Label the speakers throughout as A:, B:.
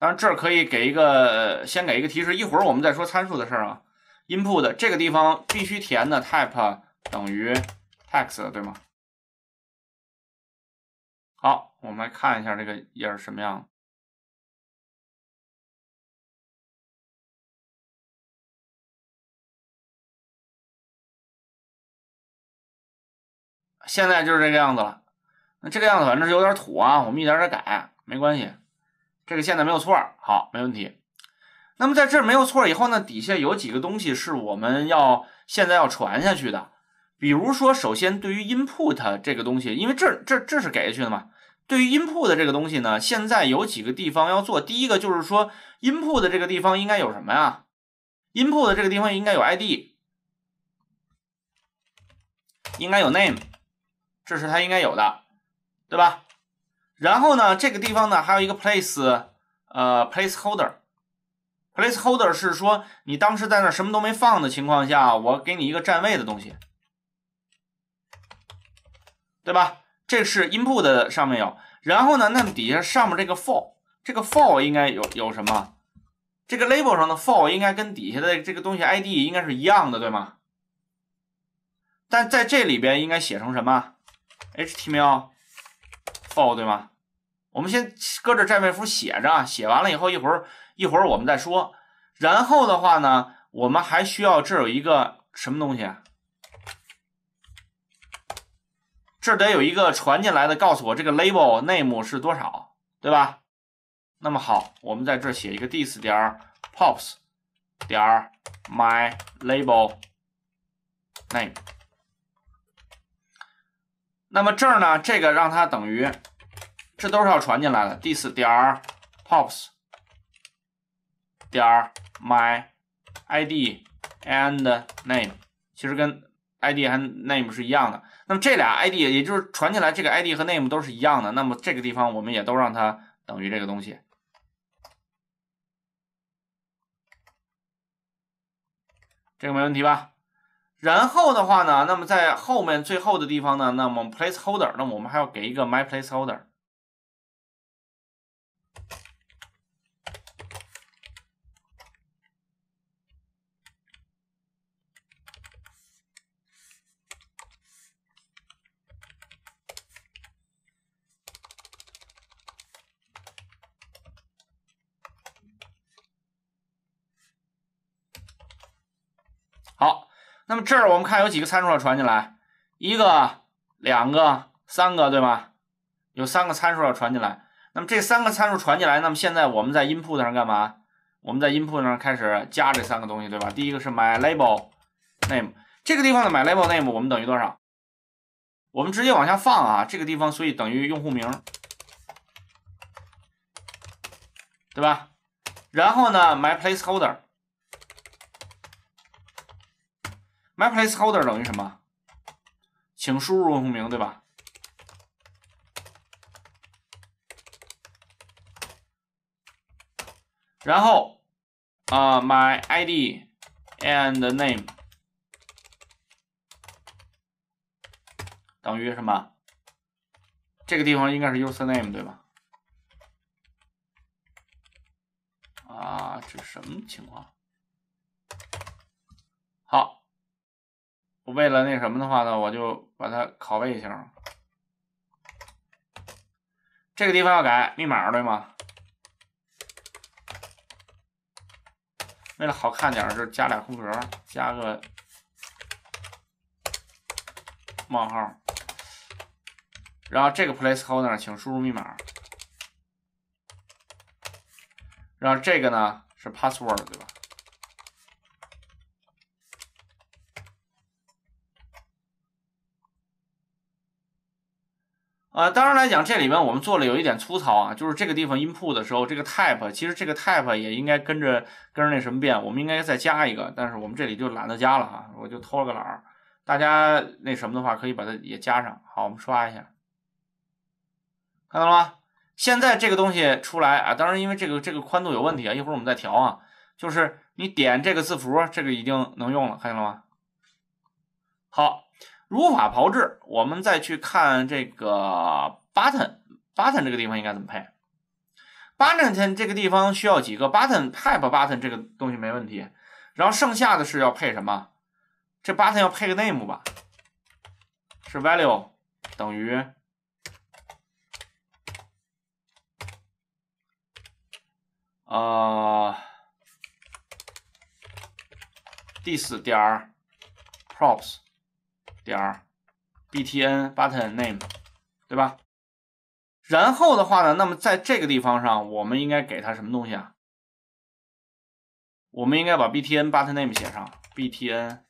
A: 当然，这儿可以给一个，先给一个提示，一会儿我们再说参数的事儿啊。input 这个地方必须填的，type 等于 text，对吗？好，我们来看一下这个页是什么样。现在就是这个样子了。那这个样子反正是有点土啊，我们一点点改，没关系。这个现在没有错儿，好，没问题。那么在这儿没有错儿以后呢，底下有几个东西是我们要现在要传下去的。比如说，首先对于 input 这个东西，因为这这这是给下去的嘛。对于 input 这个东西呢，现在有几个地方要做。第一个就是说，input 的这个地方应该有什么呀？input 的这个地方应该有 ID，应该有 name，这是它应该有的，对吧？然后呢，这个地方呢还有一个 place，呃，placeholder，placeholder 是说你当时在那什么都没放的情况下，我给你一个占位的东西，对吧？这是 input 上面有。然后呢，那底下上面这个 for，这个 for 应该有有什么？这个 label 上的 for 应该跟底下的这个东西 id 应该是一样的，对吗？但在这里边应该写成什么？html for 对吗？我们先搁这占位符写着，写完了以后一会儿一会儿我们再说。然后的话呢，我们还需要这有一个什么东西？这得有一个传进来的告诉我这个 label name 是多少，对吧？那么好，我们在这写一个 d i s 点 pops 点 my label name。那么这儿呢，这个让它等于。这都是要传进来的。this 点儿 p o p s 点儿 my id and name，其实跟 id 和 name 是一样的。那么这俩 id 也就是传进来，这个 id 和 name 都是一样的。那么这个地方我们也都让它等于这个东西，这个没问题吧？然后的话呢，那么在后面最后的地方呢，那么 placeholder，那么我们还要给一个 my placeholder。那么这儿我们看有几个参数要传进来，一个、两个、三个，对吧？有三个参数要传进来。那么这三个参数传进来，那么现在我们在 input 上干嘛？我们在 input 上开始加这三个东西，对吧？第一个是 my label name，这个地方的 my label name 我们等于多少？我们直接往下放啊，这个地方所以等于用户名，对吧？然后呢，my placeholder。My placeholder 等于什么？请输入用户名，对吧？然后啊，my ID and name 等于什么？这个地方应该是 username，对吧？啊，这什么情况？为了那什么的话呢，我就把它拷贝一下。这个地方要改密码对吗？为了好看点，就加俩空格，加个冒号。然后这个 placeholder 请输入密码。然后这个呢是 password 对吧？呃，当然来讲，这里面我们做了有一点粗糙啊，就是这个地方音铺的时候，这个 type，其实这个 type 也应该跟着跟着那什么变，我们应该再加一个，但是我们这里就懒得加了哈，我就偷了个懒儿，大家那什么的话可以把它也加上。好，我们刷一下，看到了吗？现在这个东西出来啊，当然因为这个这个宽度有问题啊，一会儿我们再调啊，就是你点这个字符，这个已经能用了，看见了吗？好。如法炮制。我们再去看这个 button，button 这个地方应该怎么配？button 这个地方需要几个 button pipe button 这个东西没问题。然后剩下的是要配什么？这 button 要配个 name 吧？是 value 等于。呃，第四点 props，点儿，btn button name，对吧？然后的话呢，那么在这个地方上，我们应该给它什么东西啊？我们应该把 btn button name 写上，btn，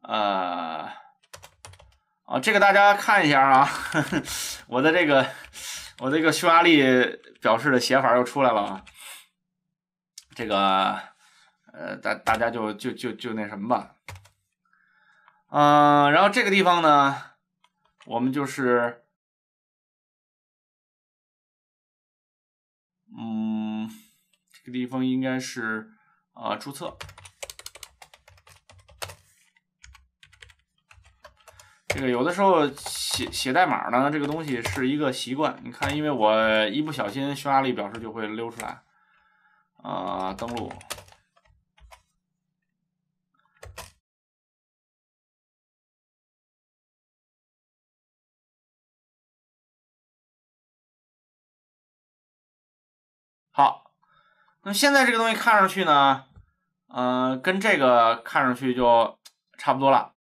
A: 呃，啊，这个大家看一下啊，我的这个，我这个匈牙利表示的写法又出来了啊，这个，呃，大大家就就就就那什么吧。嗯，然后这个地方呢，我们就是，嗯，这个地方应该是啊注册。这个有的时候写写代码呢，这个东西是一个习惯。你看，因为我一不小心，匈牙利表示就会溜出来啊，登录。好，那现在这个东西看上去呢，呃，跟这个看上去就差不多了。